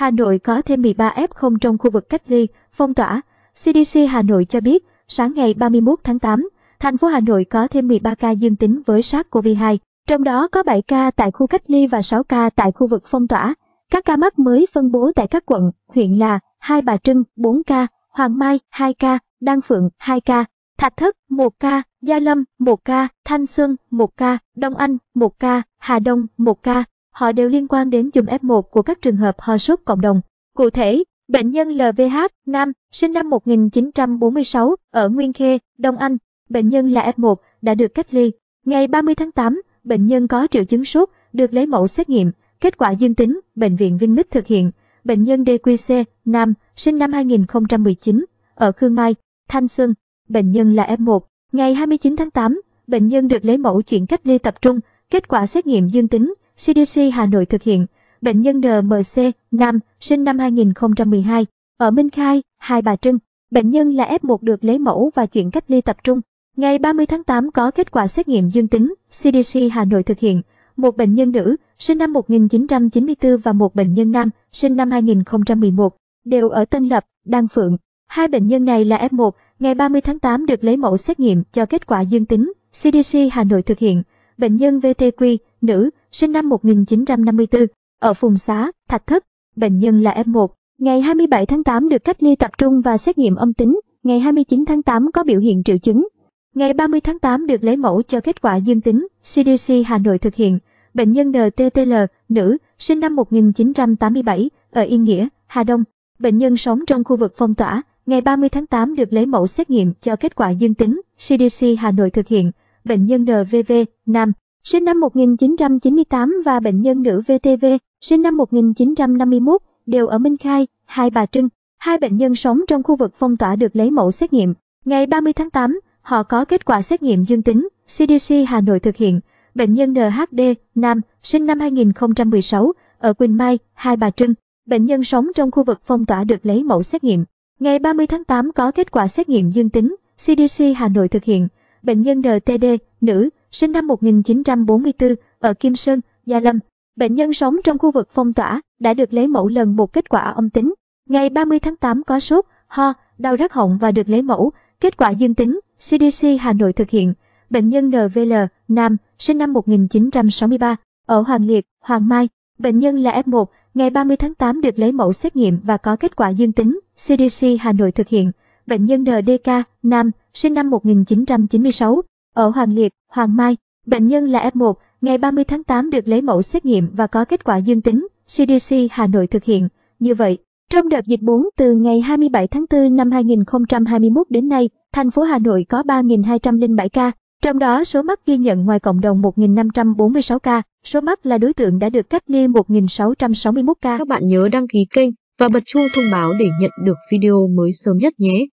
Hà Nội có thêm 13 F0 trong khu vực cách ly, phong tỏa. CDC Hà Nội cho biết, sáng ngày 31 tháng 8, thành phố Hà Nội có thêm 13 ca dương tính với SARS-CoV-2, trong đó có 7 ca tại khu cách ly và 6 ca tại khu vực phong tỏa. Các ca mắc mới phân bố tại các quận, huyện là Hai Bà Trưng 4 ca, Hoàng Mai 2 ca, Đan Phượng 2 ca, Thạch Thất 1 ca, Gia Lâm 1 ca, Thanh Xuân 1 ca, Đông Anh 1 ca, Hà Đông 1 ca, họ đều liên quan đến chùm F1 của các trường hợp ho sốt cộng đồng. Cụ thể, bệnh nhân LVH, nam, sinh năm 1946, ở Nguyên Khê, Đông Anh, bệnh nhân là F1, đã được cách ly. Ngày 30 tháng 8, bệnh nhân có triệu chứng sốt, được lấy mẫu xét nghiệm, kết quả dương tính, bệnh viện Vinh Mít thực hiện. Bệnh nhân DQC, nam, sinh năm 2019, ở Khương Mai, Thanh Xuân, bệnh nhân là F1. Ngày 29 tháng 8, bệnh nhân được lấy mẫu chuyển cách ly tập trung, kết quả xét nghiệm dương tính, CDC Hà Nội thực hiện. Bệnh nhân NMC, nam, sinh năm 2012, ở Minh Khai, Hai Bà Trưng. Bệnh nhân là F1 được lấy mẫu và chuyển cách ly tập trung. Ngày 30 tháng 8 có kết quả xét nghiệm dương tính, CDC Hà Nội thực hiện. Một bệnh nhân nữ, sinh năm 1994 và một bệnh nhân nam, sinh năm 2011, đều ở Tân Lập, Đan Phượng. Hai bệnh nhân này là F1, ngày 30 tháng 8 được lấy mẫu xét nghiệm cho kết quả dương tính, CDC Hà Nội thực hiện bệnh nhân VTQ, nữ, sinh năm 1954, ở phùng xá, Thạch Thất. Bệnh nhân là F1. Ngày 27 tháng 8 được cách ly tập trung và xét nghiệm âm tính. Ngày 29 tháng 8 có biểu hiện triệu chứng. Ngày 30 tháng 8 được lấy mẫu cho kết quả dương tính, CDC Hà Nội thực hiện. Bệnh nhân NTTL, nữ, sinh năm 1987, ở Yên Nghĩa, Hà Đông. Bệnh nhân sống trong khu vực phong tỏa, ngày 30 tháng 8 được lấy mẫu xét nghiệm cho kết quả dương tính, CDC Hà Nội thực hiện bệnh nhân NVV, nam, sinh năm 1998 và bệnh nhân nữ VTV, sinh năm 1951, đều ở Minh Khai, Hai Bà Trưng. Hai bệnh nhân sống trong khu vực phong tỏa được lấy mẫu xét nghiệm. Ngày 30 tháng 8, họ có kết quả xét nghiệm dương tính, CDC Hà Nội thực hiện. Bệnh nhân NHD, nam, sinh năm 2016, ở Quỳnh Mai, Hai Bà Trưng. Bệnh nhân sống trong khu vực phong tỏa được lấy mẫu xét nghiệm. Ngày 30 tháng 8 có kết quả xét nghiệm dương tính, CDC Hà Nội thực hiện bệnh nhân NTD, nữ, sinh năm 1944, ở Kim Sơn, Gia Lâm. Bệnh nhân sống trong khu vực phong tỏa, đã được lấy mẫu lần một kết quả âm tính. Ngày 30 tháng 8 có sốt, ho, đau rát họng và được lấy mẫu. Kết quả dương tính, CDC Hà Nội thực hiện. Bệnh nhân NVL, nam, sinh năm 1963, ở Hoàng Liệt, Hoàng Mai. Bệnh nhân là F1, ngày 30 tháng 8 được lấy mẫu xét nghiệm và có kết quả dương tính, CDC Hà Nội thực hiện. Bệnh nhân NDK, nam, sinh năm 1996, ở Hoàng Liệt, Hoàng Mai. Bệnh nhân là F1, ngày 30 tháng 8 được lấy mẫu xét nghiệm và có kết quả dương tính, CDC Hà Nội thực hiện. Như vậy, trong đợt dịch 4 từ ngày 27 tháng 4 năm 2021 đến nay, thành phố Hà Nội có 3.207 ca, trong đó số mắc ghi nhận ngoài cộng đồng 1.546 ca, số mắc là đối tượng đã được cách ly 1.661 ca. Các bạn nhớ đăng ký kênh và bật chuông thông báo để nhận được video mới sớm nhất nhé.